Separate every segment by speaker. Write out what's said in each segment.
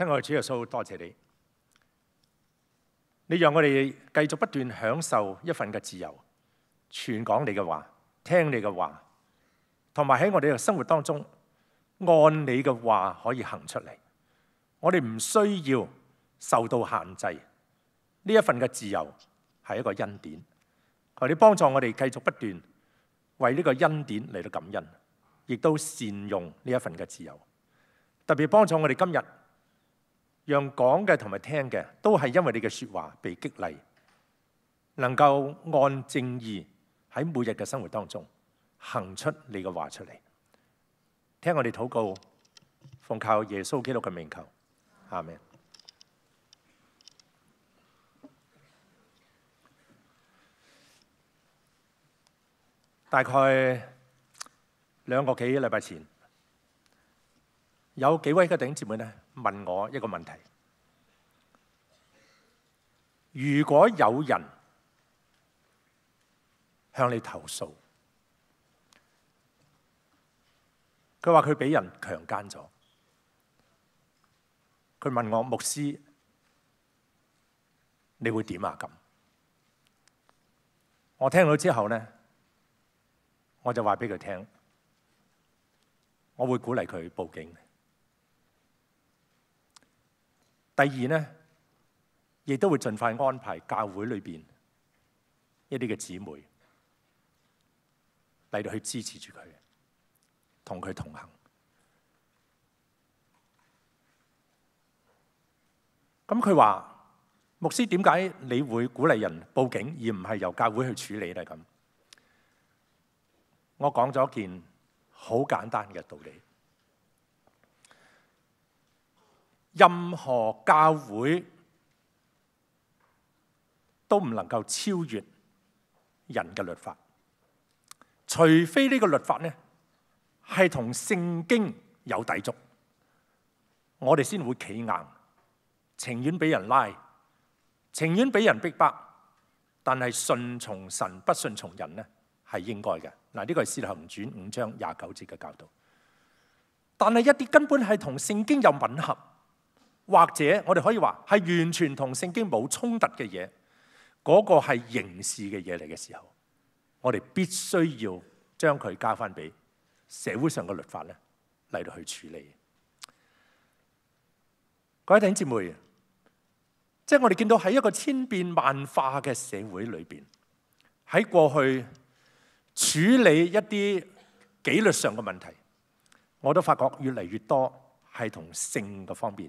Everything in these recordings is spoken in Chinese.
Speaker 1: 听我嘅主耶稣，多谢你，你让我哋继续不断享受一份嘅自由，传讲你嘅话，听你嘅话，同埋喺我哋嘅生活当中按你嘅话可以行出嚟。我哋唔需要受到限制，呢一份嘅自由系一个恩典。求你帮助我哋继续不断为呢个恩典嚟到感恩，亦都善用呢一份嘅自由，特别帮助我哋今日。让讲嘅同埋听嘅都系因为你嘅说话被激励，能够按正义喺每日嘅生活当中行出你嘅话出嚟。听我哋祷告，奉靠耶稣基督嘅名求，阿门。大概两个几礼拜前，有几位嘅顶兄姊妹呢？问我一个问题：如果有人向你投诉，佢话佢俾人强奸咗，佢问我牧师你会点啊？咁我听到之后呢，我就话俾佢听，我会鼓励佢报警。第二呢，亦都会尽快安排教会里边一啲嘅姊妹嚟到去支持住佢，同佢同行。咁佢话牧师点解你会鼓励人报警，而唔系由教会去处理咧？咁我讲咗件好简单嘅道理。任何教会都唔能够超越人嘅律法，除非呢个律法呢系同圣经有抵触，我哋先会企硬，情愿俾人拉，情愿俾人逼迫，但系顺从神不顺从人呢系应该嘅。嗱，呢个系《四行传》五章廿九节嘅教导。但系一啲根本系同圣经有吻合。或者我哋可以话系完全同圣经冇冲突嘅嘢，嗰个系刑事嘅嘢嚟嘅时候，我哋必须要将佢交翻俾社会上嘅律法咧嚟到去处理。各位弟兄姊妹，即系我哋见到喺一个千变万化嘅社会里边，喺过去处理一啲纪律上嘅问题，我都发觉越嚟越多系同性嘅方面。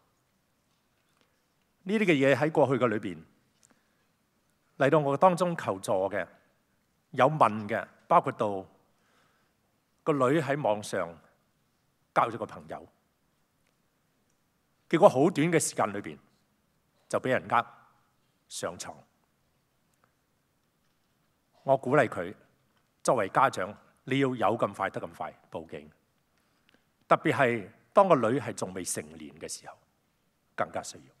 Speaker 1: 呢啲嘅嘢喺過去嘅裏邊嚟到我當中求助嘅有問嘅，包括到個女喺網上交咗個朋友，結果好短嘅時間裏邊就俾人呃上床。我鼓勵佢作為家長，你要有咁快得咁快報警，特別係當個女係仲未成年嘅時候，更加需要。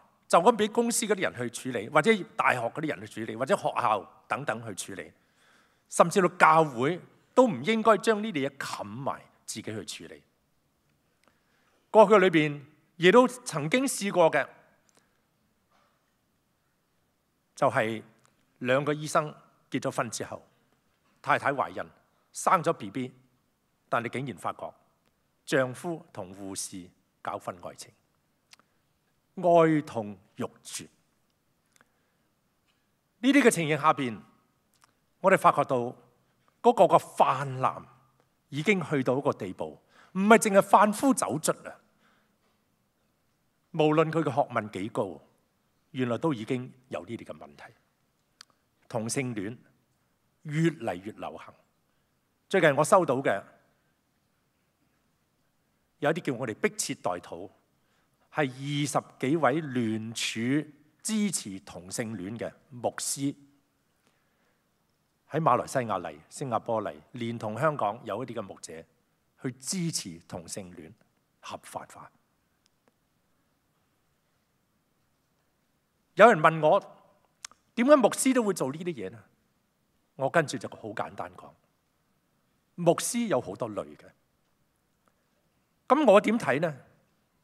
Speaker 1: 就咁俾公司嗰啲人去处理，或者大学嗰啲人去处理，或者学校等等去处理，甚至到教会都唔应该将呢啲嘢冚埋自己去处理。过去里边亦都曾经试过嘅，就系两个医生结咗婚之后，太太怀孕生咗 B B，但你竟然发觉丈夫同护士搞婚外情。哀痛欲絕，呢啲嘅情形下边，我哋发觉到嗰个嘅泛滥已经去到一个地步，唔系净系泛夫走卒啊！无论佢嘅学问几高，原来都已经有呢啲嘅问题。同性恋越嚟越流行，最近我收到嘅有一啲叫我哋迫切待讨。系二十幾位聯署支持同性戀嘅牧師喺馬來西亞嚟、新加坡嚟，連同香港有一啲嘅牧者去支持同性戀合法化。有人問我點解牧師都會做呢啲嘢呢？我跟住就好簡單講，牧師有好多類嘅。咁我點睇呢？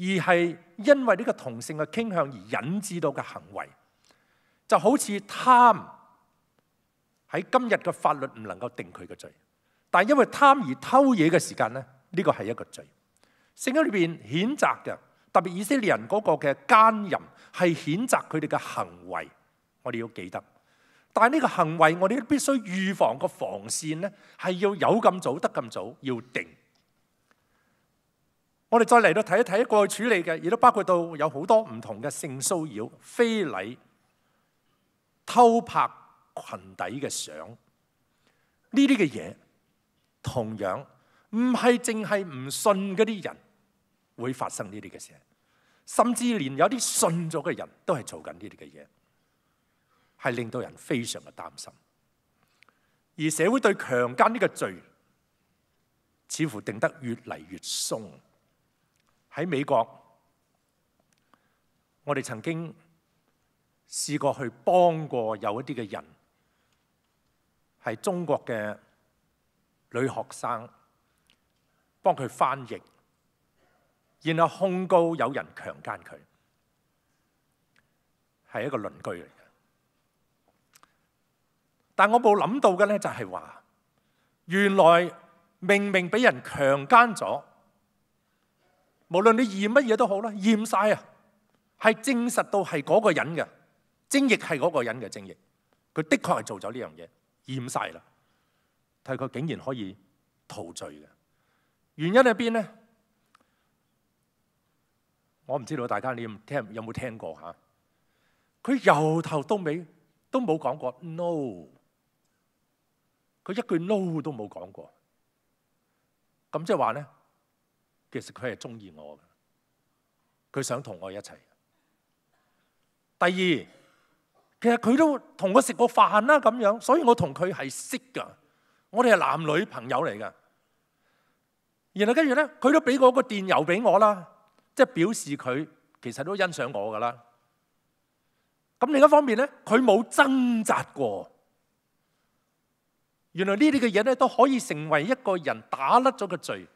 Speaker 1: 而係因為呢個同性嘅傾向而引致到嘅行為，就好似貪喺今日嘅法律唔能夠定佢嘅罪，但因為貪而偷嘢嘅時間咧，呢個係一個罪。聖經裏边譴責嘅，特別以色列人嗰個嘅奸淫，係譴責佢哋嘅行為。我哋要記得，但系呢個行為我哋必須預防个防線咧，係要有咁早得咁早要定。我哋再嚟到睇一睇过去处理嘅，亦都包括到有好多唔同嘅性骚扰、非礼、偷拍裙底嘅相呢啲嘅嘢，同样唔系净系唔信嗰啲人会发生呢啲嘅事，甚至连有啲信咗嘅人都系做紧呢啲嘅嘢，系令到人非常嘅担心。而社会对强奸呢个罪似乎定得越嚟越松。喺美國，我哋曾經試過去幫過有一啲嘅人，係中國嘅女學生，幫佢翻譯，然後控告有人強姦佢，係一個鄰居嚟嘅。但我冇諗到嘅咧，就係話，原來明明俾人強姦咗。无论你验乜嘢都好啦，验晒啊，系证实到系嗰个人嘅精液系嗰个人嘅精液，佢的确系做咗呢样嘢，验晒啦，但系佢竟然可以陶醉嘅原因喺边咧？我唔知道大家你有听有冇听过吓？佢由头到尾都冇讲过 no，佢一句 no 都冇讲过，咁即系话咧。其实佢系中意我嘅，佢想同我一齐。第二，其实佢都同我食过饭啦咁样，所以我同佢系识噶，我哋系男女朋友嚟噶。然后跟住咧，佢都俾过个电邮俾我啦，即系表示佢其实都欣赏我噶啦。咁另一方面咧，佢冇挣扎过。原来呢啲嘅嘢咧都可以成为一个人打甩咗嘅罪。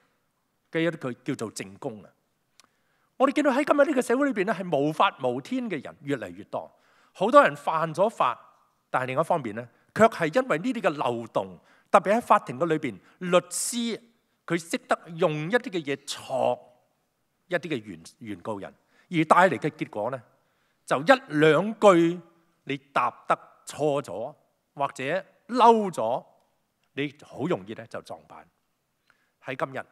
Speaker 1: 嘅一啲，佢叫做正功啊！我哋見到喺今日呢個社會裏边咧，係無法無天嘅人越嚟越多，好多人犯咗法，但係另一方面咧，卻係因為呢啲嘅漏洞，特別喺法庭嘅裏边，律師佢識得用一啲嘅嘢挫一啲嘅原原告人，而帶嚟嘅結果咧，就一兩句你答得錯咗，或者嬲咗，你好容易咧就撞板喺今日。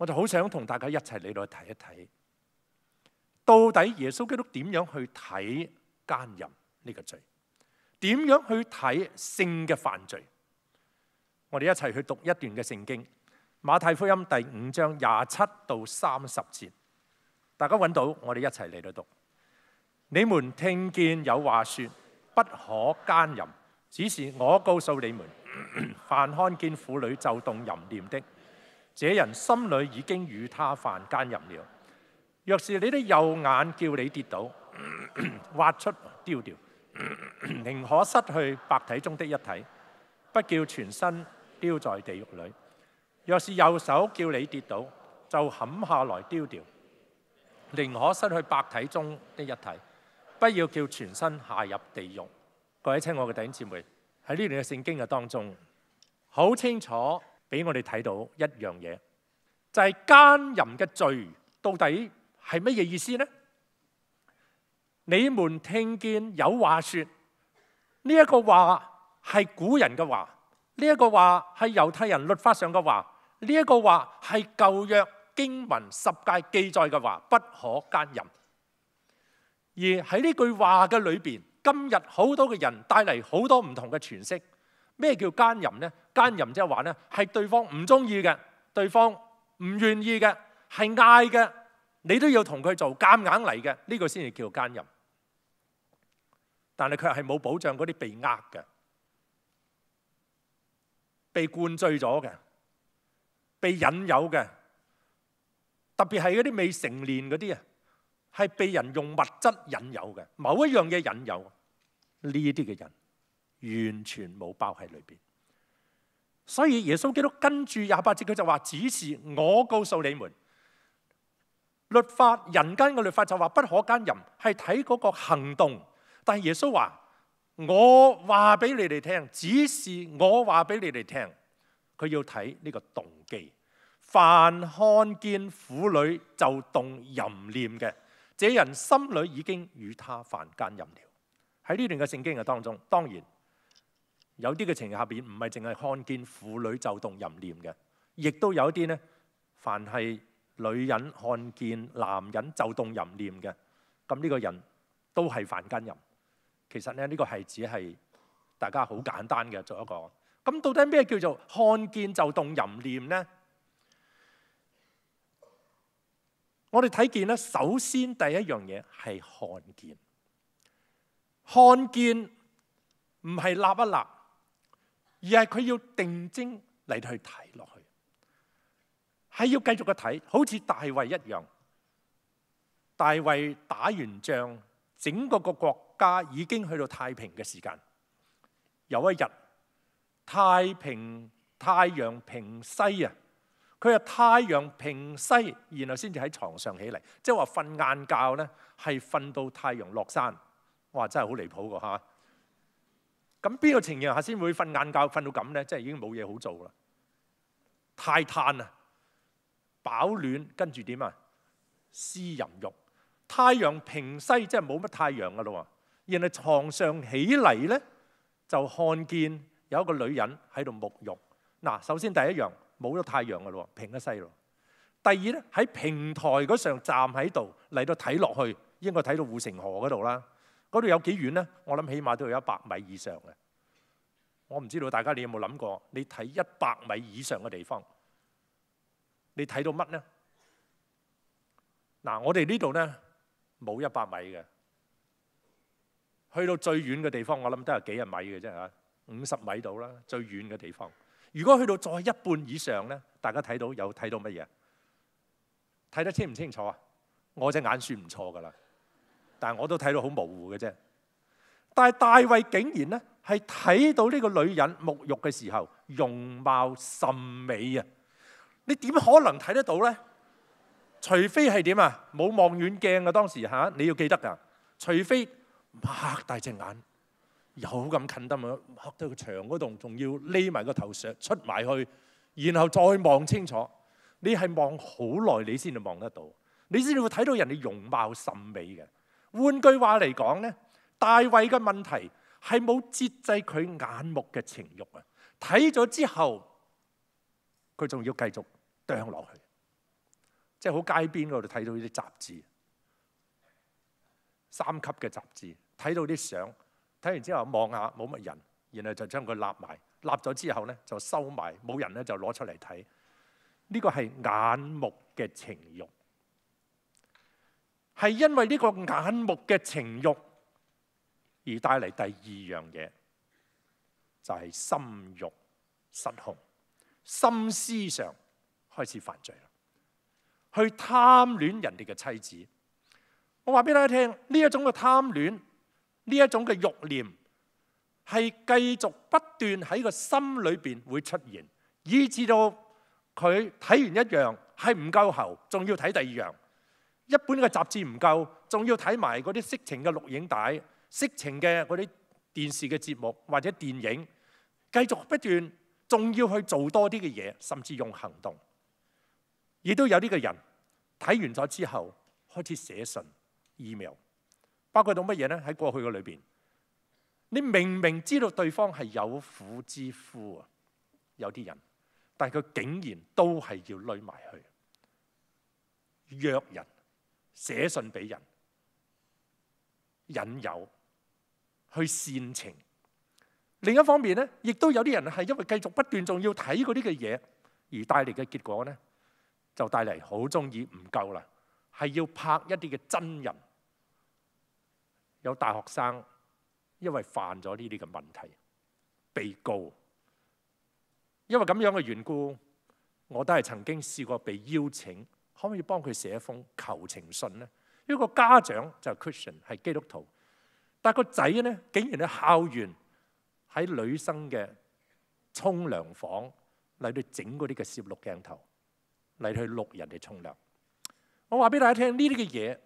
Speaker 1: 我就好想同大家一齐嚟到睇一睇，到底耶稣基督点样去睇奸淫呢个罪？点样去睇性嘅犯罪？我哋一齐去读一段嘅圣经《马太福音》第五章廿七到三十节。大家揾到，我哋一齐嚟到读。你们听见有话说不可奸淫，只是我告诉你们，凡看见妇女就动淫念的。这人心里已经与他凡间入了。若是你的右眼叫你跌倒，挖出丢掉，宁可失去白体中的一体，不叫全身丢在地狱里。若是右手叫你跌倒，就砍下来丢掉，宁可失去白体中的一体，不要叫全身下入地狱。各位亲爱嘅弟兄姊妹，喺呢段嘅圣经嘅当中，好清楚。俾我哋睇到一样嘢，就系奸淫嘅罪到底系乜嘢意思呢？你们听见有话说，呢一个话系古人嘅话，呢一个话系犹太人律法上嘅话，呢一个话系旧约经文十诫记载嘅话，不可奸淫。而喺呢句话嘅里边，今日好多嘅人带嚟好多唔同嘅诠释。咩叫奸淫呢？奸淫即系话呢，系对方唔中意嘅，对方唔愿意嘅，系嗌嘅，你都要同佢做夹硬嚟嘅，呢个先至叫奸淫。但系佢系冇保障嗰啲被呃嘅，被灌醉咗嘅，被引诱嘅，特别系嗰啲未成年嗰啲啊，系被人用物质引诱嘅，某一样嘢引诱呢啲嘅人。完全冇包喺里边，所以耶稣基督跟住廿八节佢就话：，只是我告诉你们律法人间嘅律法就话不可奸淫，系睇嗰个行动。但系耶稣话：，我话俾你哋听，只是我话俾你哋听，佢要睇呢个动机。凡看见妇女就动淫念嘅，这人心里已经与他犯奸淫了。喺呢段嘅圣经嘅当中，当然。有啲嘅情形下边唔系净系看见妇女就动淫念嘅，亦都有一啲呢，凡系女人看见男人就动淫念嘅，咁呢个人都系凡间人。其实呢，呢个系只系大家好简单嘅做一个。咁到底咩叫做看见就动淫念呢？我哋睇见呢，首先第一样嘢系看见，看见唔系立一立。而係佢要定睛嚟去睇落去，係要繼續嘅睇，好似大衛一樣。大衛打完仗，整個个國家已經去到太平嘅時間。有一日，太平太陽平西啊！佢話太陽平西，然後先至喺床上起嚟，即係話瞓晏覺咧，係瞓到太陽落山。哇！真係好離譜噶吓！咁邊個情形下先會瞓晏覺瞓到咁咧？即係已經冇嘢好做啦，太攤啦，飽暖跟住點啊？私淫欲，太陽平西即係冇乜太陽噶咯喎。然後床上起嚟咧，就看見有一個女人喺度沐浴。嗱，首先第一樣冇咗太陽噶咯，喎，平咗西咯。第二咧喺平台嗰上站喺度嚟到睇落去，應該睇到護城河嗰度啦。嗰度有几远呢？我谂起码都有一百米以上嘅。我唔知道大家你有冇谂过？你睇一百米以上嘅地方，你睇到乜呢？嗱，我哋呢度呢冇一百米嘅。去到最远嘅地方，我谂都系几廿米嘅啫吓，五十米到啦。最远嘅地方，如果去到再一半以上呢？大家睇到有睇到乜嘢？睇得清唔清楚啊？我只眼算唔错噶啦。但系我都睇到好模糊嘅啫。但系大卫竟然咧，系睇到呢个女人沐浴嘅时候容貌甚美啊！你点可能睇得到咧？除非系点啊？冇望远镜啊！当时吓你要记得噶，除非擘大只眼，有咁近得嘛？擘到个墙嗰度，仲要匿埋个头上出埋去，然后再望清楚。你系望好耐，你先至望得到，你先至会睇到人哋容貌甚美嘅。换句话嚟讲咧，大卫嘅问题系冇节制佢眼目嘅情欲啊！睇咗之后，佢仲要继续掟落去，即系好街边嗰度睇到呢啲杂志，三级嘅杂志，睇到啲相，睇完之后望下冇乜人，然后就将佢立埋，立咗之后咧就收埋，冇人咧就攞出嚟睇，呢个系眼目嘅情欲。系因为呢个眼目嘅情欲而带嚟第二样嘢，就系心欲失控，心思上开始犯罪啦，去贪恋人哋嘅妻子。我话俾大家听，呢一种嘅贪恋，呢一种嘅欲念，系继续不断喺个心里边会出现，以至到佢睇完一样系唔够喉，仲要睇第二样。一本嘅雜誌唔夠，仲要睇埋嗰啲色情嘅錄影帶、色情嘅嗰啲電視嘅節目或者電影，繼續不斷，仲要去做多啲嘅嘢，甚至用行動。亦都有呢個人睇完咗之後，開始寫信、email，包括到乜嘢呢？喺過去嘅裏邊，你明明知道對方係有苦之夫啊，有啲人，但係佢竟然都係要累埋去約人。寫信俾人引誘去煽情，另一方面咧，亦都有啲人係因為繼續不斷仲要睇嗰啲嘅嘢，而帶嚟嘅結果咧，就帶嚟好中意唔夠啦，係要拍一啲嘅真人。有大學生因為犯咗呢啲嘅問題，被告。因為咁樣嘅緣故，我都係曾經試過被邀請。可唔可以幫佢寫封求情信咧？一個家長就 Christian 係基督徒，但個仔咧竟然喺校園喺女生嘅沖涼房嚟到整嗰啲嘅攝錄鏡頭嚟去錄人哋沖涼。我話俾大家聽，呢啲嘅嘢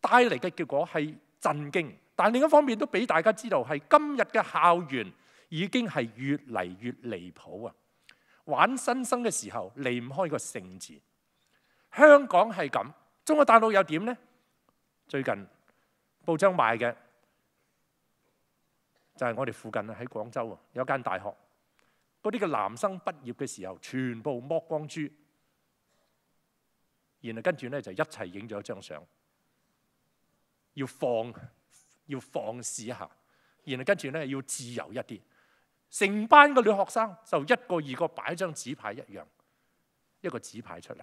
Speaker 1: 帶嚟嘅結果係震驚，但另一方面都俾大家知道係今日嘅校園已經係越嚟越離譜啊！玩新生嘅時候離唔開個性字。香港係咁，中國大陸又點呢？最近報章賣嘅就係我哋附近喺廣州啊有間大學，嗰啲嘅男生畢業嘅時候，全部剝光珠，然後跟住咧就一齊影咗張相，要放要放肆一下，然後跟住咧要自由一啲，成班嘅女學生就一個二個擺張紙牌一樣，一個紙牌出嚟。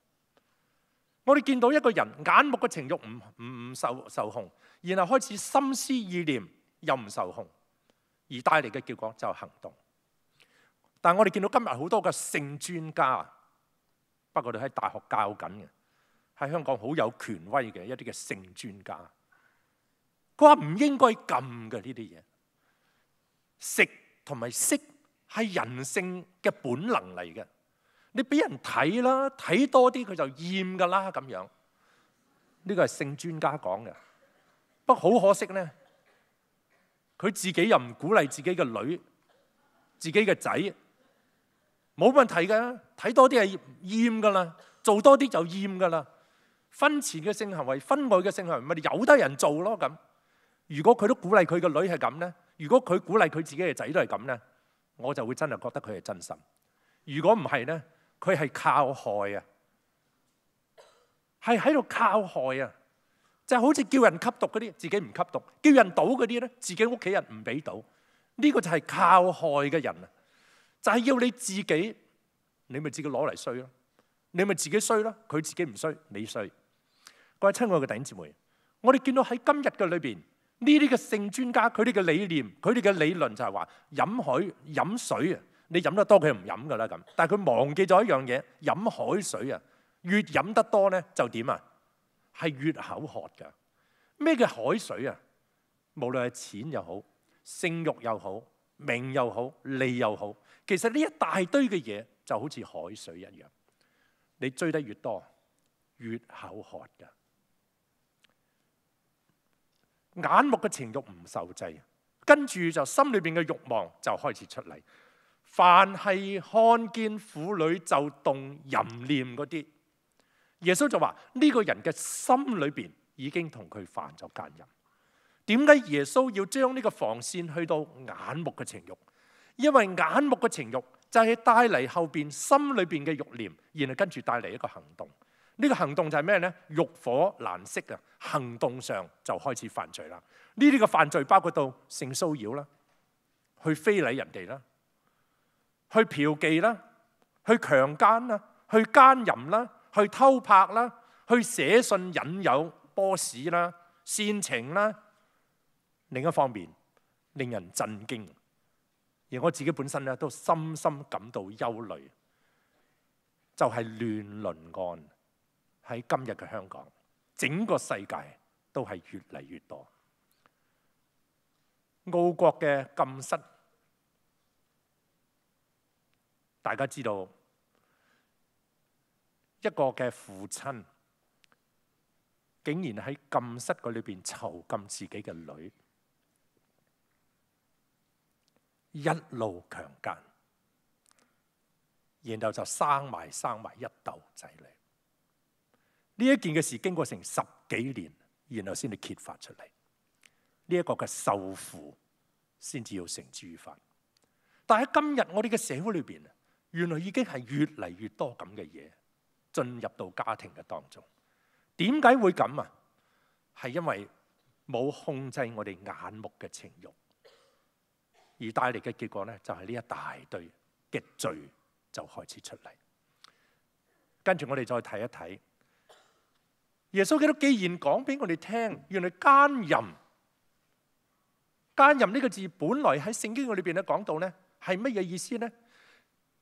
Speaker 1: 我哋見到一個人眼目嘅情慾唔唔唔受受控，然後開始心思意念又唔受控，而帶嚟嘅結果就行動。但我哋見到今日好多嘅性專家，不過我哋喺大學教緊嘅，喺香港好有權威嘅一啲嘅性專家，佢話唔應該禁嘅呢啲嘢，食同埋色係人性嘅本能嚟嘅。你俾人睇啦，睇多啲佢就厭噶啦，咁樣呢個係性專家講嘅。不過好可惜咧，佢自己又唔鼓勵自己嘅女、自己嘅仔，冇問題嘅。睇多啲係厭噶啦，做多啲就厭噶啦。婚前嘅性行為、婚外嘅性行為，咪有得人做咯咁。如果佢都鼓勵佢嘅女係咁咧，如果佢鼓勵佢自己嘅仔都係咁咧，我就會真係覺得佢係真心。如果唔係咧？佢系靠害啊，系喺度靠害啊，就好似叫人吸毒嗰啲，自己唔吸毒；叫人赌嗰啲咧，自己屋企人唔俾赌。呢个就系靠害嘅人啊！就系要你自己，你咪自己攞嚟衰咯，你咪自己衰咯。佢自己唔衰，你衰。各位亲爱嘅弟兄姊妹，我哋见到喺今日嘅里边，呢啲嘅性专家，佢哋嘅理念，佢哋嘅理论就系话饮海、饮水啊。你飲得多佢唔飲噶啦咁，但係佢忘記咗一樣嘢，飲海水啊，越飲得多咧就點啊？係越口渴噶。咩叫海水啊？無論係錢又好、性慾又好、名又好、利又好，其實呢一大堆嘅嘢就好似海水一樣，你追得越多越口渴噶。眼目嘅情慾唔受制，跟住就心裏边嘅慾望就開始出嚟。凡系看见妇女就动淫念嗰啲，耶稣就话呢个人嘅心里边已经同佢犯咗奸淫。点解耶稣要将呢个防线去到眼目嘅情欲？因为眼目嘅情欲就系带嚟后边心里边嘅欲念，然后跟住带嚟一个行动。呢个行动就系咩呢？欲火难熄啊！行动上就开始犯罪啦。呢啲嘅犯罪包括到性骚扰啦，去非礼人哋啦。去嫖妓啦，去强奸啦，去奸淫啦，去偷拍啦，去写信引诱 boss 啦，煽情啦。另一方面，令人震惊，而我自己本身咧都深深感到忧虑，就系乱伦案喺今日嘅香港，整个世界都系越嚟越多。澳国嘅禁室。大家知道一个嘅父亲竟然喺禁室嗰里边囚禁自己嘅女，一路强奸，然后就生埋生埋一斗仔女。呢一件嘅事经过成十几年，然后先至揭发出嚟。呢一个嘅受父先至要成诸法，但系喺今日我哋嘅社会里边。原来已经系越嚟越多咁嘅嘢进入到家庭嘅当中，点解会咁啊？系因为冇控制我哋眼目嘅情欲，而带嚟嘅结果咧，就系呢一大堆嘅罪就开始出嚟。跟住我哋再睇一睇，耶稣基督既然讲俾我哋听，原来奸淫、奸淫呢个字本来喺圣经里边咧讲到咧系乜嘢意思咧？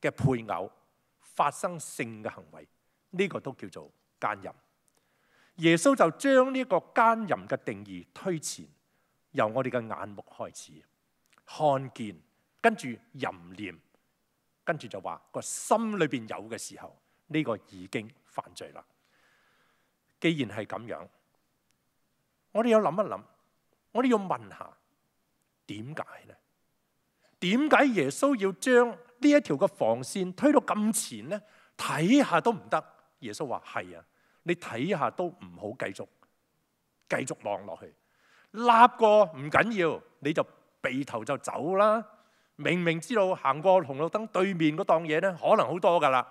Speaker 1: 嘅配偶发生性嘅行为，呢个都叫做奸淫。耶稣就将呢个奸淫嘅定义推前，由我哋嘅眼目开始看见，跟住淫念，跟住就话个心里边有嘅时候，呢个已经犯罪啦。既然系咁样，我哋要谂一谂，我哋要问下点解呢？点解耶稣要将？呢一條嘅防線推到咁前咧，睇下都唔得。耶穌話：係啊，你睇下都唔好繼續繼續望落去。立過唔緊要，你就鼻頭就走啦。明明知道行過红绿燈對面嗰檔嘢咧，可能好多噶啦。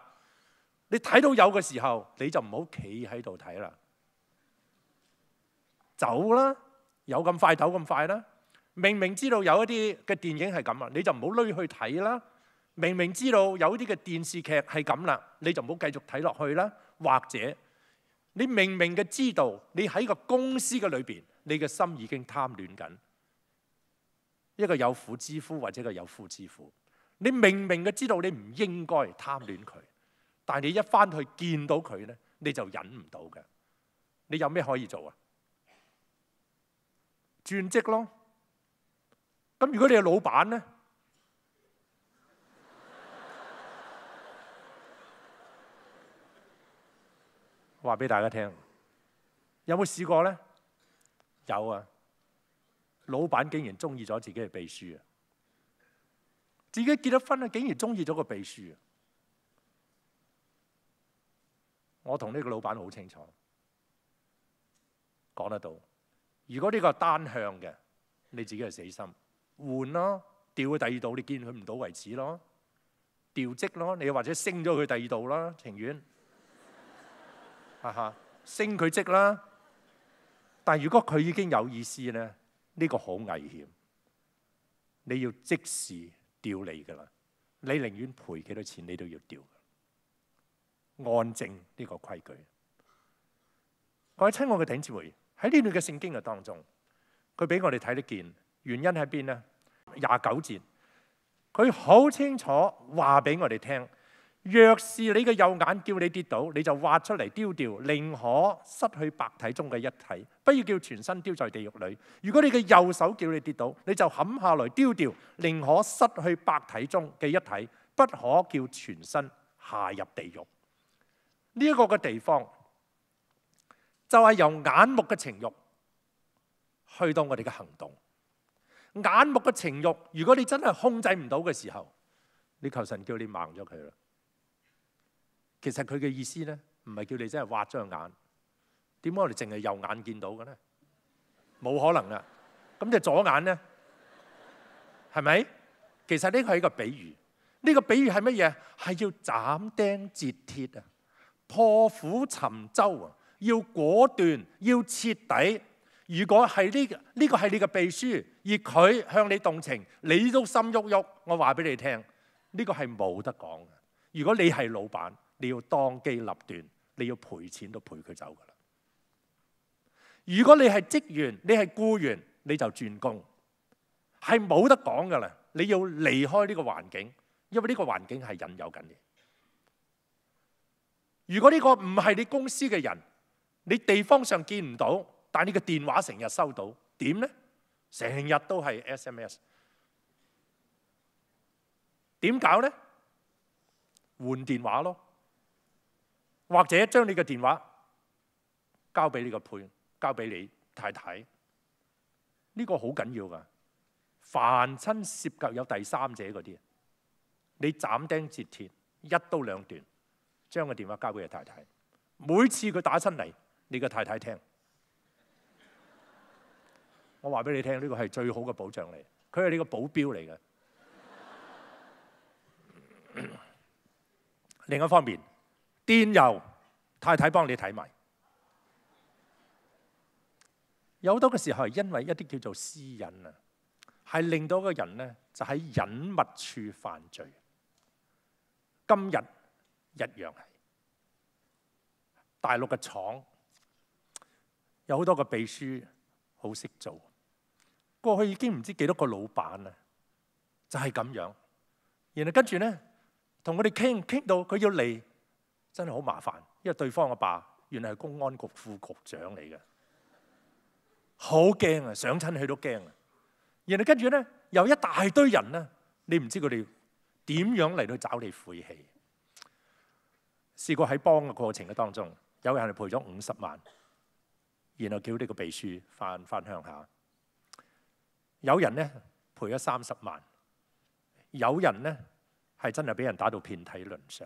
Speaker 1: 你睇到有嘅時候，你就唔好企喺度睇啦，走啦，有咁快走咁快啦。明明知道有一啲嘅電影係咁啊，你就唔好攣去睇啦。明明知道有啲嘅電視劇係咁啦，你就唔好繼續睇落去啦。或者你明明嘅知道，你喺個公司嘅裏邊，你嘅心已經貪戀緊一個有婦之夫或者個有夫之婦。你明明嘅知道你唔應該貪戀佢，但系你一翻去見到佢咧，你就忍唔到嘅。你有咩可以做啊？轉職咯。咁如果你係老闆咧？话俾大家听，有冇试过呢？有啊，老板竟然中意咗自己嘅秘书啊！自己结咗婚啊，竟然中意咗个秘书啊！我同呢个老板好清楚，讲得到。如果呢个单向嘅，你自己系死心，换咯，调去第二度，你见佢唔到为止咯，调职咯，你或者升咗去第二度啦，情愿。哈哈，升佢职啦！但系如果佢已经有意思咧，呢个好危险。你要即时调离噶啦，你宁愿赔几多钱，你都要调。按正呢个规矩。各位亲爱嘅顶志会喺呢段嘅圣经嘅当中，佢俾我哋睇得见，原因喺边呢？廿九节，佢好清楚话俾我哋听。若是你嘅右眼叫你跌倒，你就挖出嚟丢掉，宁可失去白体中嘅一体，不要叫全身丢在地狱里。如果你嘅右手叫你跌倒，你就冚下来丢掉，宁可失去白体中嘅一体，不可叫全身下入地狱。呢一个嘅地方，就系由眼目嘅情欲去到我哋嘅行动。眼目嘅情欲，如果你真系控制唔到嘅时候，你求神叫你盲咗佢啦。其实佢嘅意思咧，唔系叫你真系挖双眼，点解我哋净系右眼见到嘅咧？冇可能噶，咁就左眼咧，系咪？其实呢个系一个比喻，呢个比喻系乜嘢？系要斩钉截铁啊，破釜沉舟啊，要果断，要彻底。如果系呢呢个系你嘅秘书，而佢向你动情，你都心喐喐，我话俾你听，呢个系冇得讲。如果你系老板。你要当机立断，你要赔钱都赔佢走噶啦。如果你系职员，你系雇员，你就转工，系冇得讲噶啦。你要离开呢个环境，因为呢个环境系引诱紧嘢。如果呢个唔系你公司嘅人，你地方上见唔到，但系你嘅电话成日收到，点呢？成日都系 sms，点搞呢？换电话咯。或者將你嘅電話交俾你個配，交俾你太太。呢個好緊要噶，凡親涉及有第三者嗰啲，你斬钉截鐵，一刀兩斷，將個電話交俾你太太。每次佢打親嚟，你個太太聽。我話俾你聽，呢個係最好嘅保障嚟，佢係你個保鏢嚟嘅。另一方面。電郵太太幫你睇埋，有好多嘅時候係因為一啲叫做私隱啊，係令到個人咧就喺隱密處犯罪。今日一樣係大陸嘅廠有好多個秘書好識做，過去已經唔知幾多個老闆啊，就係咁樣，然後跟住咧同佢哋倾傾到佢要嚟。真係好麻煩，因為對方阿爸原來係公安局副局長嚟嘅，好驚啊！上親去都驚啊！然後跟住咧，有一大堆人咧，你唔知佢哋點樣嚟到找你晦氣。試過喺幫嘅過程嘅當中，有人係賠咗五十萬，然後叫呢個秘書翻翻鄉下；有人咧賠咗三十萬；有人咧係真係俾人打到遍體鱗傷。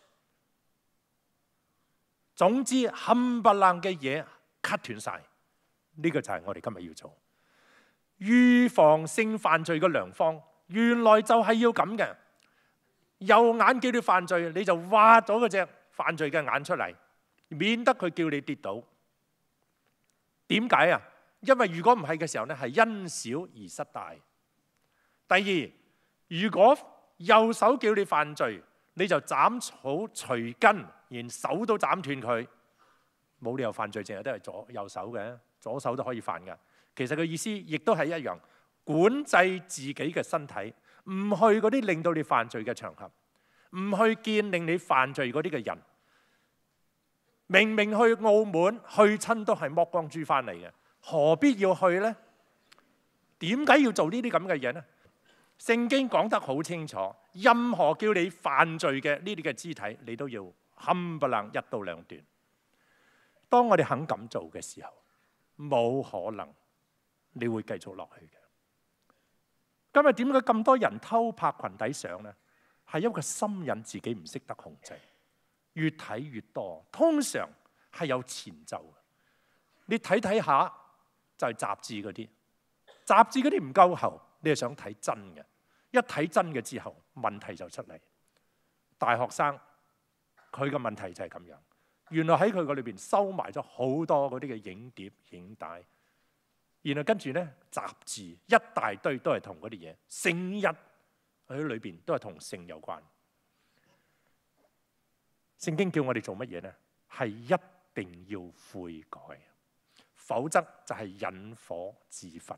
Speaker 1: 总之冚唪唥嘅嘢 cut 断晒，呢个就系我哋今日要做预防性犯罪嘅良方。原来就系要咁嘅，右眼叫你犯罪，你就挖咗嗰只犯罪嘅眼出嚟，免得佢叫你跌倒。点解啊？因为如果唔系嘅时候咧，系因小而失大。第二，如果右手叫你犯罪。你就斩草除根，连手都斩断佢，冇理由犯罪，淨係都系左右手嘅，左手都可以犯噶。其实個意思亦都系一样，管制自己嘅身体，唔去嗰啲令到你犯罪嘅场合，唔去见令你犯罪嗰啲嘅人。明明去澳门去亲都系剥光猪翻嚟嘅，何必要去呢？点解要做呢啲咁嘅嘢呢？聖經講得好清楚，任何叫你犯罪嘅呢啲嘅肢體，你都要冚唪楞一刀兩斷。當我哋肯咁做嘅時候，冇可能你會繼續落去嘅。今日點解咁多人偷拍裙底相呢？係因為心癮自己唔識得控制，越睇越多，通常係有前奏。你睇睇下就係雜誌嗰啲，雜誌嗰啲唔夠喉，你系想睇真嘅。一睇真嘅之后，问题就出嚟。大学生佢嘅问题就系咁样，原来喺佢个里边收埋咗好多嗰啲嘅影碟、影带，然后跟住咧杂志一大堆都系同嗰啲嘢性日喺里边都系同性有关。圣经叫我哋做乜嘢呢？系一定要悔改，否则就系引火自焚。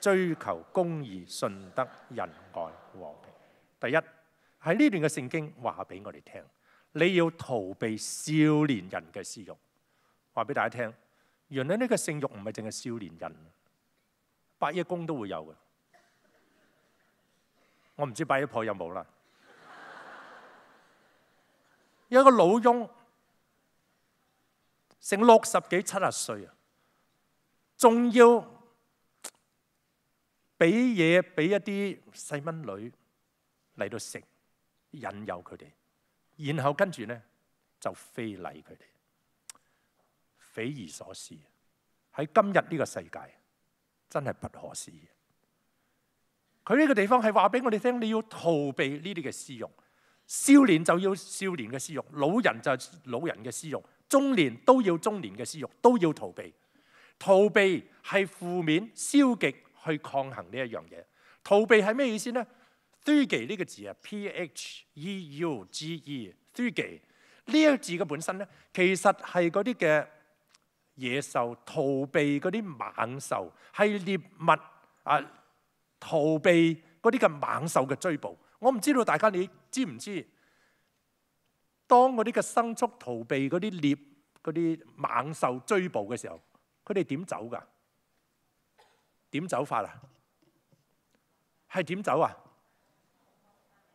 Speaker 1: 追求公義、信德、仁愛、和平。第一喺呢段嘅聖經話俾我哋聽，你要逃避少年人嘅私欲。話俾大家聽，原來呢個性欲唔係淨係少年人，百億公都會有嘅。我唔知百億婆有冇啦。一個老翁，成六十幾、七十歲啊，仲要。俾嘢俾一啲细蚊女嚟到食，引诱佢哋，然后跟住咧就非礼佢哋，匪夷所思。喺今日呢个世界，真系不可思议。佢呢个地方系话俾我哋听，你要逃避呢啲嘅私欲，少年就要少年嘅私欲，老人就老人嘅私欲，中年都要中年嘅私欲，都要逃避。逃避系负面、消极。去抗衡呢一樣嘢，逃避係咩意思咧？threeg 呢個字啊，p h e u g e threeg 呢一個字嘅本身咧，其實係嗰啲嘅野獸逃避嗰啲猛獸，係獵物啊逃避嗰啲嘅猛獸嘅追捕。我唔知道大家你知唔知，當嗰啲嘅牲畜逃避嗰啲獵嗰啲猛獸追捕嘅時候，佢哋點走㗎？点走法啊？系点走啊？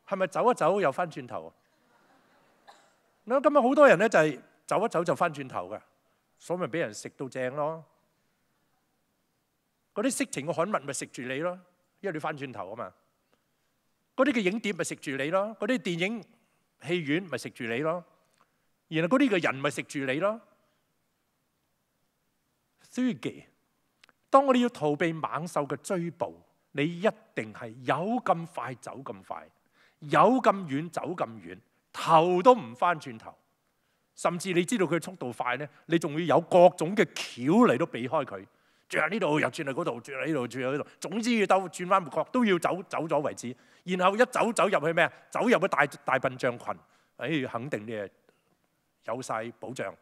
Speaker 1: 系咪走一走又翻转头？咁啊，今日好多人咧就系走一走就翻转头噶，所以咪俾人食到正咯。嗰啲色情嘅刊物咪食住你咯，因为你翻转头啊嘛。嗰啲嘅影碟咪食住你咯，嗰啲电影戏院咪食住你咯。然后嗰啲嘅人咪食住你咯。书籍。當我哋要逃避猛獸嘅追捕，你一定係有咁快走咁快，有咁遠走咁遠，頭都唔翻轉頭。甚至你知道佢速度快咧，你仲要有各種嘅橋嚟到避開佢，轉喺呢度，又轉喺嗰度，轉喺呢度，轉喺嗰度。總之要兜轉翻，都要走走咗為止。然後一走走入去咩啊？走入去大大笨象群。哎，肯定你有晒保障。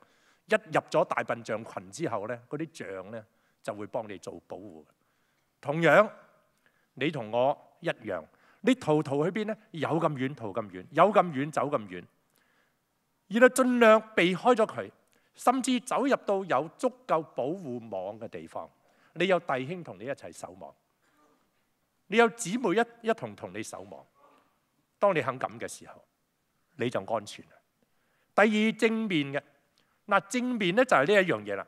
Speaker 1: 一入咗大笨象群之後咧，嗰啲象咧～就會幫你做保護。同樣，你同我一樣，你逃逃去邊呢？有咁遠，逃咁遠，有咁遠走咁遠，然後盡量避開咗佢，甚至走入到有足夠保護網嘅地方。你有弟兄同你一齊守望，你有姊妹一一同同你守望。當你肯咁嘅時候，你就安全啦。第二正面嘅嗱，正面咧就係呢一樣嘢啦。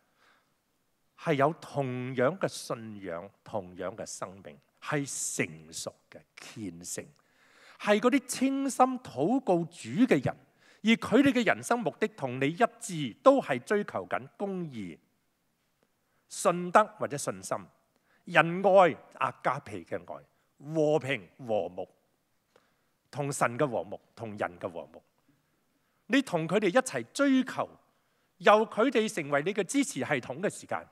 Speaker 1: 系有同樣嘅信仰、同樣嘅生命，係成熟嘅虔誠，係嗰啲清心祷告主嘅人，而佢哋嘅人生目的同你一致，都係追求緊公義、信德或者信心、仁愛、阿加皮嘅愛、和平和睦，同神嘅和睦，同人嘅和睦。你同佢哋一齊追求，由佢哋成為你嘅支持系統嘅時間。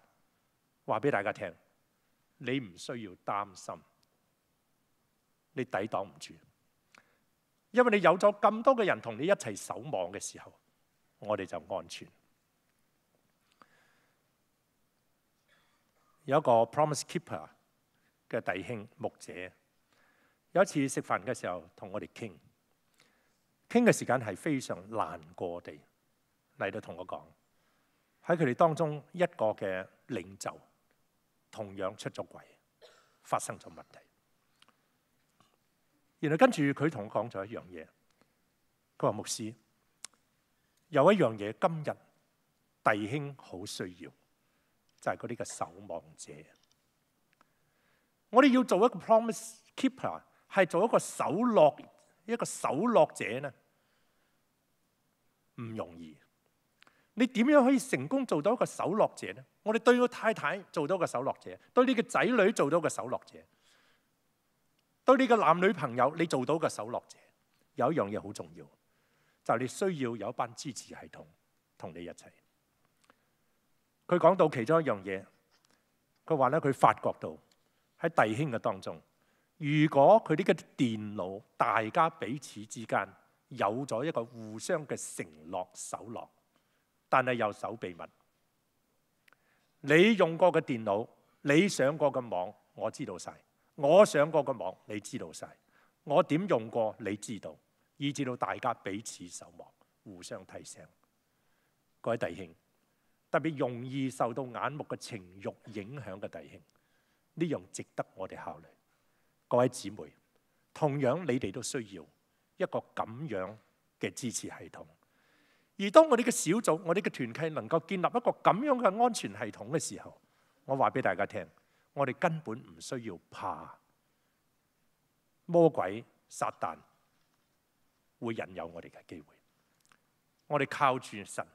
Speaker 1: 话俾大家听，你唔需要担心，你抵挡唔住，因为你有咗咁多嘅人同你一齐守望嘅时候，我哋就安全。有一个 Promise Keeper 嘅弟兄牧者，有一次食饭嘅时候同我哋倾，倾嘅时间系非常难过地嚟到同我讲，喺佢哋当中一个嘅领袖。同樣出咗軌，發生咗問題。然後跟住佢同我講咗一樣嘢，佢話牧師有一樣嘢，今日弟兄好需要，就係嗰啲嘅守望者。我哋要做一個 promise keeper，係做一個守落一個守落者呢，唔容易。你点样可以成功做到一个守落者呢？我哋对个太太做到个守落者，对你嘅仔女做到个守落者，对你嘅男女朋友你做到个守落者，有一样嘢好重要，就系你需要有一班支持系统同你一齐。佢讲到其中一样嘢，佢话咧佢发觉到喺弟兄嘅当中，如果佢呢个电脑，大家彼此之间有咗一个互相嘅承诺守落。但系又守秘密。你用过嘅电脑，你上过嘅网，我知道晒；我上过嘅网，你知道晒；我点用过，你知道，以至到大家彼此守望，互相提醒。各位弟兄，特别容易受到眼目嘅情欲影响嘅弟兄，呢样值得我哋考虑。各位姊妹，同样你哋都需要一个咁样嘅支持系统。而當我哋嘅小組、我哋嘅團契能夠建立一個咁樣嘅安全系統嘅時候，我話俾大家聽，我哋根本唔需要怕魔鬼、撒旦會引诱我哋嘅機會。我哋靠住神，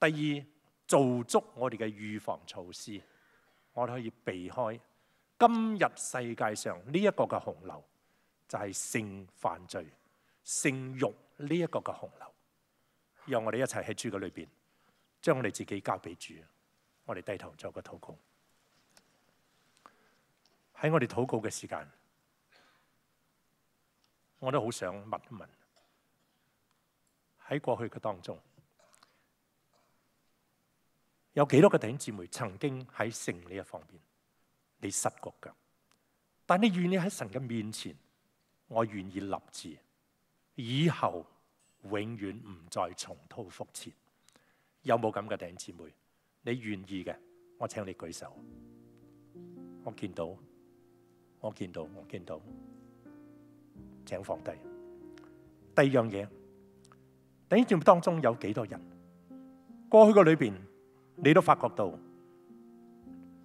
Speaker 1: 第二做足我哋嘅預防措施，我哋可以避開今日世界上呢一個嘅洪流，就係性犯罪、性慾呢一個嘅洪流。让我哋一齐喺主嘅里边，将我哋自己交俾主，我哋低头做个祷告。喺我哋祷告嘅时间，我都好想问一问：喺过去嘅当中，有几多个弟兄姊妹曾经喺性呢一方面，你失过脚，但你愿意喺神嘅面前，我愿意立志以后。永远唔再重蹈覆辙，有冇咁嘅顶姊妹？你愿意嘅，我请你举手。我见到，我见到，我见到，请放低。第二样嘢，呢张当中有几多人？过去嘅里边，你都发觉到，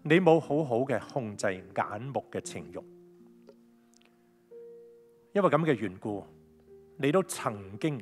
Speaker 1: 你冇好好嘅控制眼目嘅情欲，因为咁嘅缘故，你都曾经。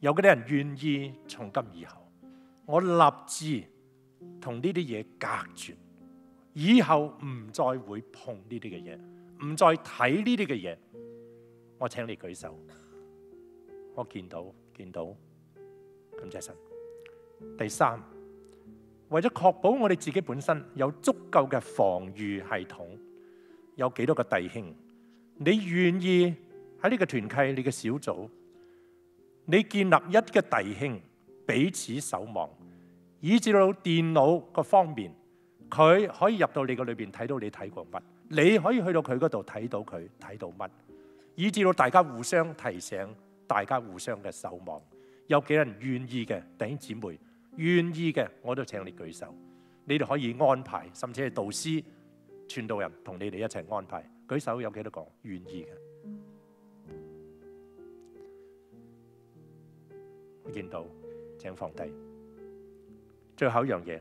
Speaker 1: 有嗰啲人願意從今以後，我立志同呢啲嘢隔絕，以後唔再會碰呢啲嘅嘢，唔再睇呢啲嘅嘢。我請你舉手，我見到，見到，感謝神。第三，為咗確保我哋自己本身有足夠嘅防禦系統，有幾多個弟兄，你願意喺呢個團契、你嘅小組？你建立一嘅弟兄彼此守望，以至到电脑个方面，佢可以入到你个里边睇到你睇过乜，你可以去到佢嗰度睇到佢睇到乜，以至到大家互相提醒，大家互相嘅守望。有几人愿意嘅弟兄姊妹愿意嘅，我都请你举手。你哋可以安排，甚至系导师、传道人同你哋一齐安排。举手有几多个愿意嘅？见到请放低最后一样嘢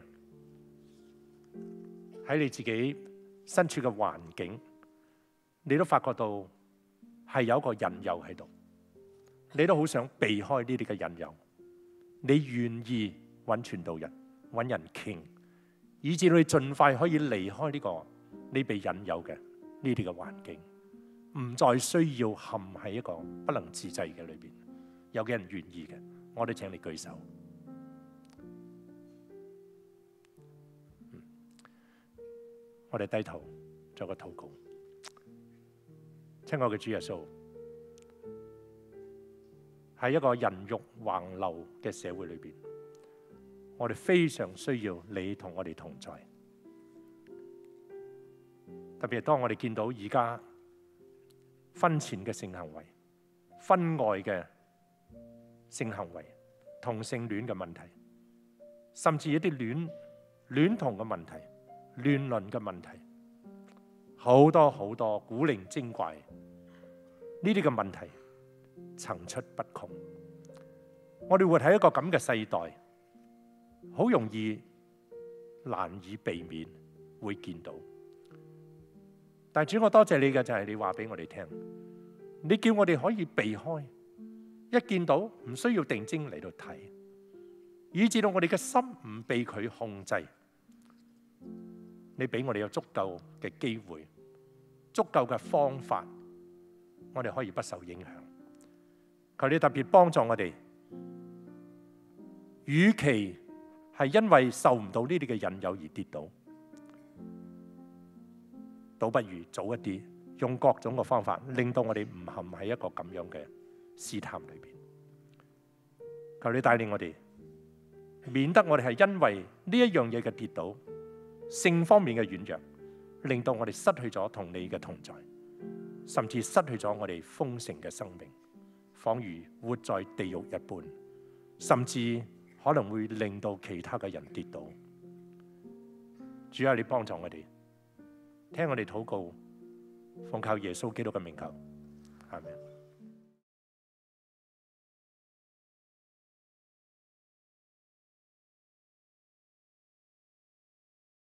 Speaker 1: 喺你自己身处嘅环境，你都发觉到系有一个引诱喺度，你都好想避开呢啲嘅引诱。你愿意揾传道人揾人倾，以至你尽快可以离开呢个你被引诱嘅呢啲嘅环境，唔再需要陷喺一个不能自制嘅里边。有嘅人愿意嘅。我哋请你举手，我哋低头做个祷告。亲爱嘅主耶稣，喺一个人欲横流嘅社会里边，我哋非常需要你同我哋同在。特别当我哋见到而家婚前嘅性行为、婚外嘅，性行为、同性恋嘅问题，甚至一啲恋恋童嘅问题、乱伦嘅问题，好多好多古灵精怪呢啲嘅问题层出不穷。我哋活喺一个咁嘅世代，好容易难以避免会见到。但主，我多谢你嘅就系你话俾我哋听，你叫我哋可以避开。一见到唔需要定睛嚟到睇，以至到我哋嘅心唔被佢控制。你俾我哋有足够嘅机会、足够嘅方法，我哋可以不受影响。求你特别帮助我哋，与其系因为受唔到呢啲嘅引诱而跌倒，倒不如早一啲用各种嘅方法，令到我哋唔陷喺一个咁样嘅。试探里边，求你带领我哋，免得我哋系因为呢一样嘢嘅跌倒，性方面嘅软弱，令到我哋失去咗同你嘅同在，甚至失去咗我哋丰盛嘅生命，仿如活在地狱一般，甚至可能会令到其他嘅人跌倒。主啊，你帮助我哋，听我哋祷告，奉靠耶稣基督嘅名求，系咪？